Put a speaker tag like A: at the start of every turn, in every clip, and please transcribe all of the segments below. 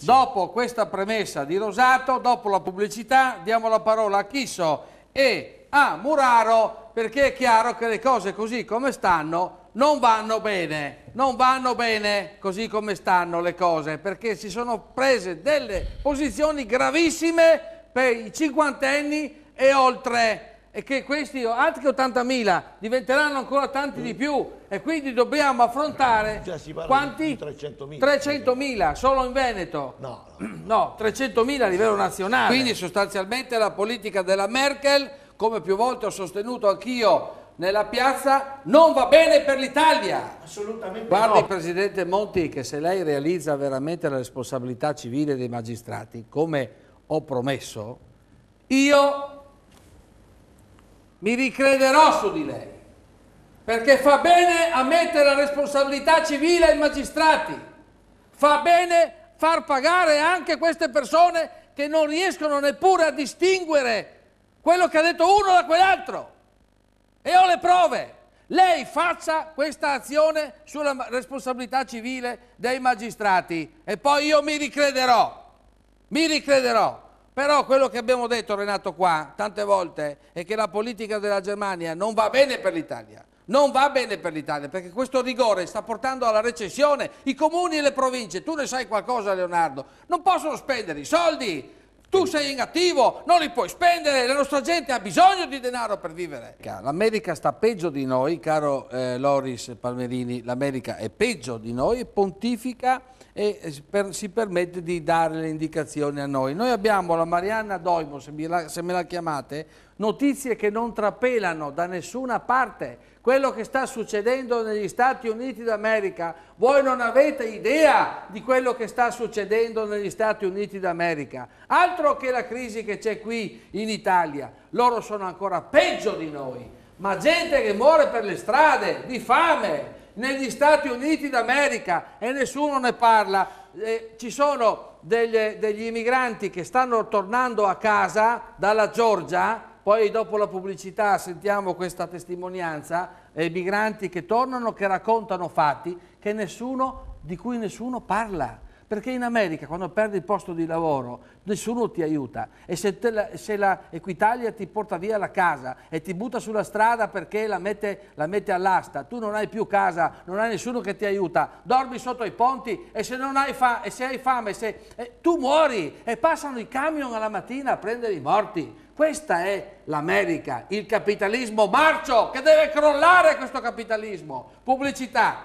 A: Dopo questa premessa di Rosato, dopo la pubblicità, diamo la parola a Chisso e a Muraro perché è chiaro che le cose così come stanno non vanno bene, non vanno bene così come stanno le cose, perché si sono prese delle posizioni gravissime per i cinquantenni e oltre e che questi altri 80.000 diventeranno ancora tanti mm. di più e quindi dobbiamo affrontare cioè, quanti? 300.000 300 solo in Veneto no, no. no 300.000 a livello nazionale quindi sostanzialmente la politica della Merkel come più volte ho sostenuto anch'io nella piazza non va bene per l'Italia. Assolutamente Guardi no. Presidente Monti che se lei realizza veramente la responsabilità civile dei magistrati, come ho promesso, io mi ricrederò su di lei, perché fa bene a mettere la responsabilità civile ai magistrati, fa bene far pagare anche queste persone che non riescono neppure a distinguere quello che ha detto uno da quell'altro. E ho le prove. Lei faccia questa azione sulla responsabilità civile dei magistrati e poi io mi ricrederò. Mi ricrederò. Però quello che abbiamo detto Renato qua tante volte è che la politica della Germania non va bene per l'Italia. Non va bene per l'Italia perché questo rigore sta portando alla recessione. I comuni e le province, tu ne sai qualcosa Leonardo, non possono spendere i soldi tu sei in attivo, non li puoi spendere, la nostra gente ha bisogno di denaro per vivere. L'America sta peggio di noi, caro eh, Loris Palmerini, l'America è peggio di noi, pontifica e eh, per, si permette di dare le indicazioni a noi. Noi abbiamo la Marianna Doimo, se, la, se me la chiamate, notizie che non trapelano da nessuna parte. Quello che sta succedendo negli Stati Uniti d'America, voi non avete idea di quello che sta succedendo negli Stati Uniti d'America. Altro che la crisi che c'è qui in Italia, loro sono ancora peggio di noi. Ma gente che muore per le strade, di fame, negli Stati Uniti d'America e nessuno ne parla. Eh, ci sono degli, degli immigranti che stanno tornando a casa dalla Georgia poi dopo la pubblicità sentiamo questa testimonianza, eh, migranti che tornano, che raccontano fatti che nessuno, di cui nessuno parla. Perché in America quando perdi il posto di lavoro nessuno ti aiuta e se, la, se la Equitalia ti porta via la casa e ti butta sulla strada perché la mette, la mette all'asta, tu non hai più casa, non hai nessuno che ti aiuta, dormi sotto i ponti e se, hai, fa e se hai fame, se, eh, tu muori e passano i camion alla mattina a prendere i morti questa è l'America, il capitalismo marcio che deve crollare questo capitalismo. Pubblicità.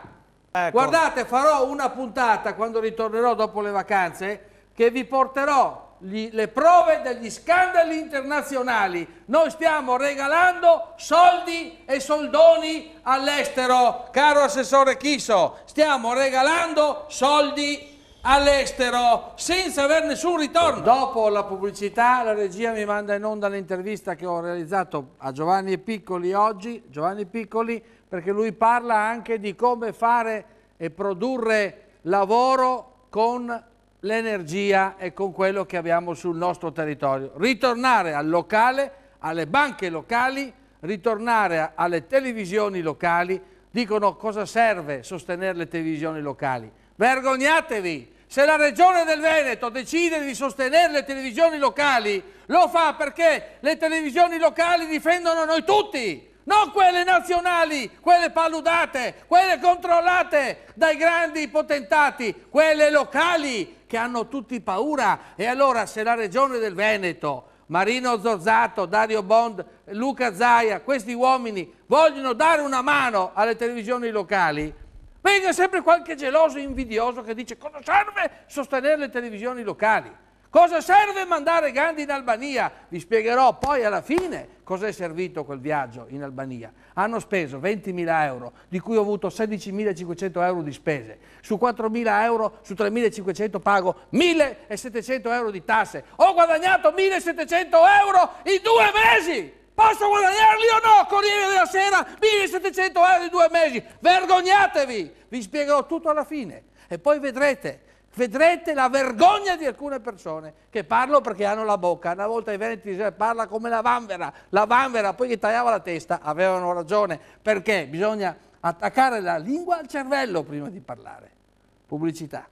A: Ecco. Guardate, farò una puntata quando ritornerò dopo le vacanze che vi porterò gli, le prove degli scandali internazionali. Noi stiamo regalando soldi e soldoni all'estero, caro assessore Chiso. Stiamo regalando soldi all'estero senza aver nessun ritorno. Dopo la pubblicità la regia mi manda in onda l'intervista che ho realizzato a Giovanni Piccoli oggi, Giovanni Piccoli perché lui parla anche di come fare e produrre lavoro con l'energia e con quello che abbiamo sul nostro territorio. Ritornare al locale, alle banche locali, ritornare alle televisioni locali, dicono cosa serve sostenere le televisioni locali Vergognatevi! Se la regione del Veneto decide di sostenere le televisioni locali, lo fa perché le televisioni locali difendono noi tutti, non quelle nazionali, quelle paludate, quelle controllate dai grandi potentati, quelle locali che hanno tutti paura. E allora se la regione del Veneto Marino Zorzato, Dario Bond, Luca Zaia, questi uomini vogliono dare una mano alle televisioni locali, Venga sempre qualche geloso invidioso che dice cosa serve sostenere le televisioni locali, cosa serve mandare Gandhi in Albania. Vi spiegherò poi alla fine cosa è servito quel viaggio in Albania. Hanno speso 20.000 euro, di cui ho avuto 16.500 euro di spese. Su 4.000 euro, su 3.500 pago 1.700 euro di tasse. Ho guadagnato 1.700 euro in due mesi! Posso guadagnarli o no, Corriere sera 1700 euro in due mesi. Vergognatevi! Vi spiegherò tutto alla fine e poi vedrete vedrete la vergogna di alcune persone che parlo perché hanno la bocca. Una volta i veneti dicevano parla come la vanvera, la vanvera, poi che tagliava la testa, avevano ragione, perché bisogna attaccare la lingua al cervello prima di parlare. Pubblicità.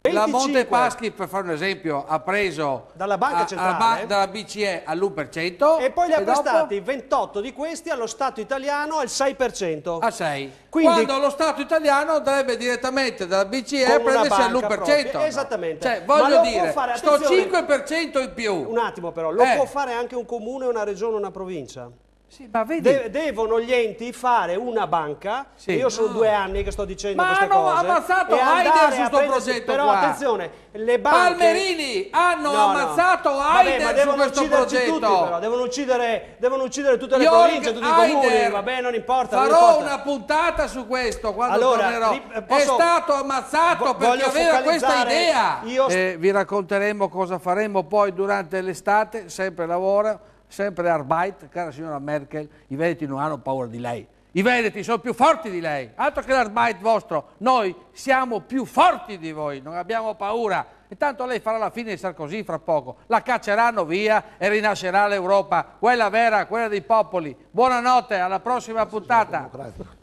A: 25. La Monte Paschi, per fare un esempio, ha preso dalla, banca centrale, a, a, dalla BCE all'1% e poi li ha prestati dopo? 28 di questi allo Stato italiano al 6%. A 6. Quindi, Quando lo Stato italiano andrebbe direttamente dalla BCE e prendersi all'1%. Esattamente. Cioè, voglio dire, fare, sto 5% in più. Un attimo però, lo eh. può fare anche un comune, una regione, una provincia? Sì, De devono gli enti fare una banca, sì. io sono due ah. anni che sto dicendo ma queste cose. Ma hanno ammazzato Haider su questo progetto Però qua. attenzione, le banche... Palmerini hanno no, ammazzato no. Haider su questo progetto. Tutti, però. Devono, uccidere, devono uccidere tutte le York, province, tutti Heider. i comuni, vabbè non importa. Farò non importa. una puntata su questo quando allora, tornerò. Eh, posso... È stato ammazzato perché aveva questa idea. Io... Eh, vi racconteremo cosa faremo poi durante l'estate, sempre lavoro sempre Arbeit, cara signora Merkel, i Veneti non hanno paura di lei. I Veneti sono più forti di lei, altro che l'Arbeit vostro, noi siamo più forti di voi, non abbiamo paura. Intanto lei farà la fine di Sarkozy fra poco, la cacceranno via e rinascerà l'Europa, quella vera, quella dei popoli. Buonanotte, alla prossima puntata.